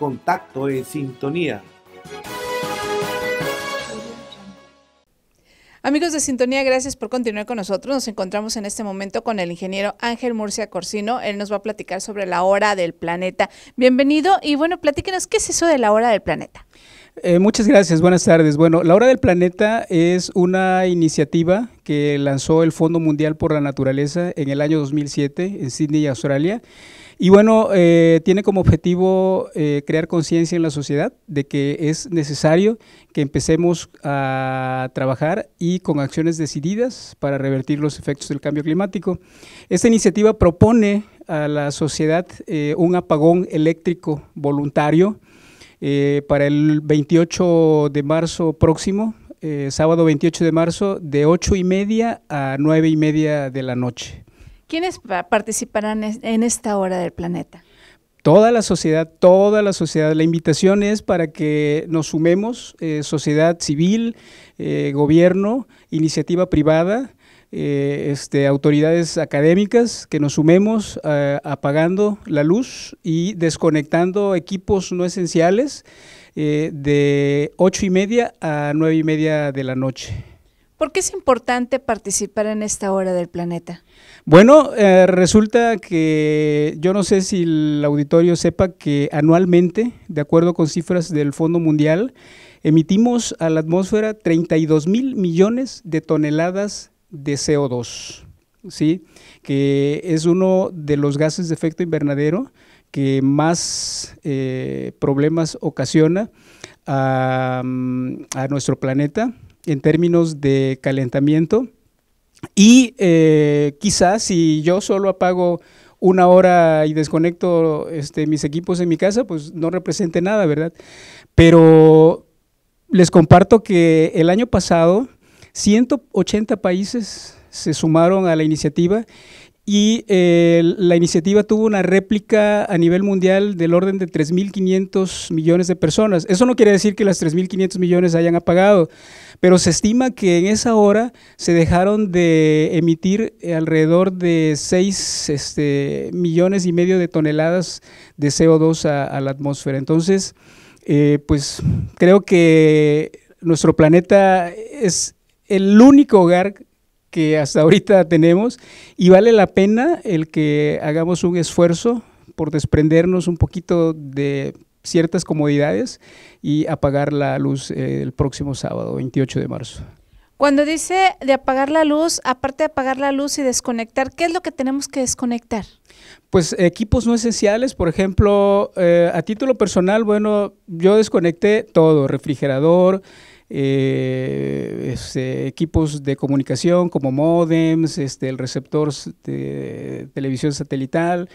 Contacto en sintonía. Amigos de Sintonía, gracias por continuar con nosotros. Nos encontramos en este momento con el ingeniero Ángel Murcia Corsino. Él nos va a platicar sobre la hora del planeta. Bienvenido y bueno, platíquenos qué es eso de la hora del planeta. Eh, muchas gracias, buenas tardes. Bueno, la hora del planeta es una iniciativa que lanzó el Fondo Mundial por la Naturaleza en el año 2007 en Sydney, Australia. Y bueno, eh, tiene como objetivo eh, crear conciencia en la sociedad de que es necesario que empecemos a trabajar y con acciones decididas para revertir los efectos del cambio climático. Esta iniciativa propone a la sociedad eh, un apagón eléctrico voluntario para el 28 de marzo próximo, sábado 28 de marzo, de 8 y media a 9 y media de la noche. ¿Quiénes participarán en esta hora del planeta? Toda la sociedad, toda la sociedad. La invitación es para que nos sumemos, eh, sociedad civil, eh, gobierno, iniciativa privada, eh, este, autoridades académicas que nos sumemos apagando la luz y desconectando equipos no esenciales de ocho y media a nueve y media de la noche. ¿Por qué es importante participar en esta hora del planeta? Bueno, eh, resulta que yo no sé si el auditorio sepa que anualmente, de acuerdo con cifras del Fondo Mundial, emitimos a la atmósfera 32 mil millones de toneladas de CO2, ¿sí? que es uno de los gases de efecto invernadero que más eh, problemas ocasiona a mm, nuestro planeta en términos de calentamiento. Y eh, quizás si yo solo apago una hora y desconecto este, mis equipos en mi casa, pues no represente nada, ¿verdad? Pero les comparto que el año pasado 180 países se sumaron a la iniciativa y eh, la iniciativa tuvo una réplica a nivel mundial del orden de 3.500 millones de personas. Eso no quiere decir que las 3.500 millones hayan apagado, pero se estima que en esa hora se dejaron de emitir alrededor de 6 este, millones y medio de toneladas de CO2 a, la atmósfera. Entonces, eh, pues creo que nuestro planeta es el único hogar que hasta ahorita tenemos y vale la pena el que hagamos un esfuerzo por desprendernos un poquito de ciertas comodidades y apagar la luz eh, el próximo sábado, 28 de marzo. Cuando dice de apagar la luz, aparte de apagar la luz y desconectar, ¿qué es lo que tenemos que desconectar? Pues equipos no esenciales, por ejemplo, eh, a título personal, bueno, yo desconecté todo, refrigerador, eh, eh, equipos de comunicación como modems, este, el receptor de televisión satelital,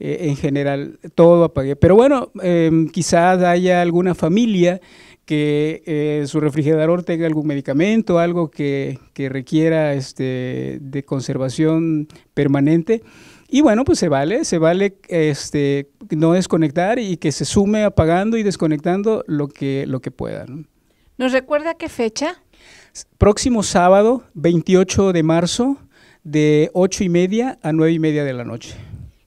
eh, en general todo apague, Pero bueno, em, quizás haya alguna familia que su refrigerador tenga algún medicamento, algo que, requiera este, de conservación permanente. Y bueno, pues se vale, se vale este, no desconectar y que se sume apagando y desconectando lo que, lo pueda. ¿Nos recuerda qué fecha? Próximo sábado, 28 de marzo, de 8 y media a 9 y media de la noche.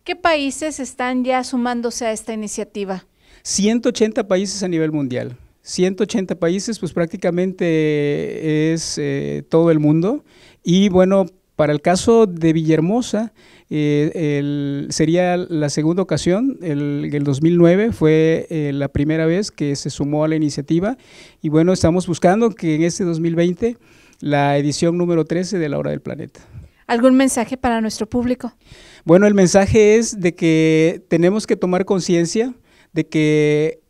¿Qué países están ya sumándose a esta iniciativa? 180 países a nivel mundial. 180 países, pues prácticamente es eh, todo el mundo. Y bueno, para el caso de Villahermosa, eh, sería la segunda ocasión, el, el 2009 fue eh, la primera vez que se sumó a la iniciativa y bueno, estamos buscando que en este 2020 la edición número 13 de La Hora del Planeta. ¿Algún mensaje para nuestro público? Bueno, el mensaje es de que tenemos que tomar conciencia de que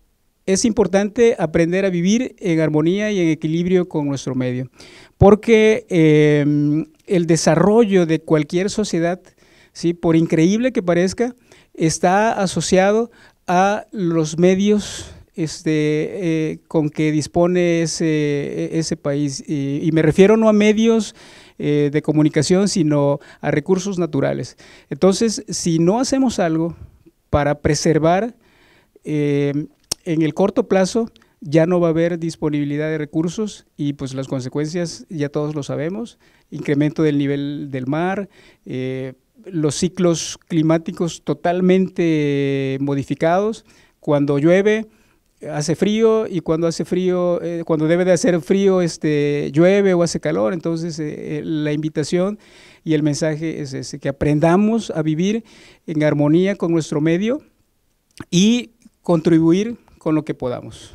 es importante aprender a vivir en armonía y en equilibrio con nuestro medio, porque em, el desarrollo de cualquier sociedad, ¿sí? por increíble que parezca, está asociado a los medios este, eh, con que dispone ese, país. Y, me refiero no a medios eh, de comunicación, sino a recursos naturales. Entonces, si no hacemos algo para preservar eh, en el corto plazo ya no va a haber disponibilidad de recursos y pues las consecuencias ya todos lo sabemos, incremento del nivel del mar, eh, los ciclos climáticos totalmente modificados, cuando llueve hace frío y cuando hace frío, eh, cuando debe de hacer frío este, llueve o hace calor, entonces eh, la invitación y el mensaje es ese, que aprendamos a vivir en armonía con nuestro medio y contribuir con lo que podamos.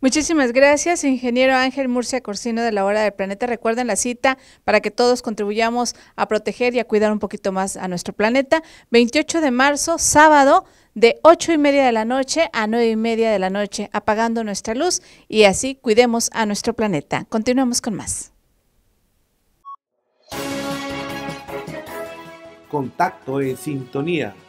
Muchísimas gracias, ingeniero Ángel Murcia Corsino de la Hora del Planeta. Recuerden la cita para que todos contribuyamos a proteger y a cuidar un poquito más a nuestro planeta. 28 de marzo, sábado, de 8 y media de la noche a 9 y media de la noche, apagando nuestra luz y así cuidemos a nuestro planeta. Continuamos con más. Contacto y sintonía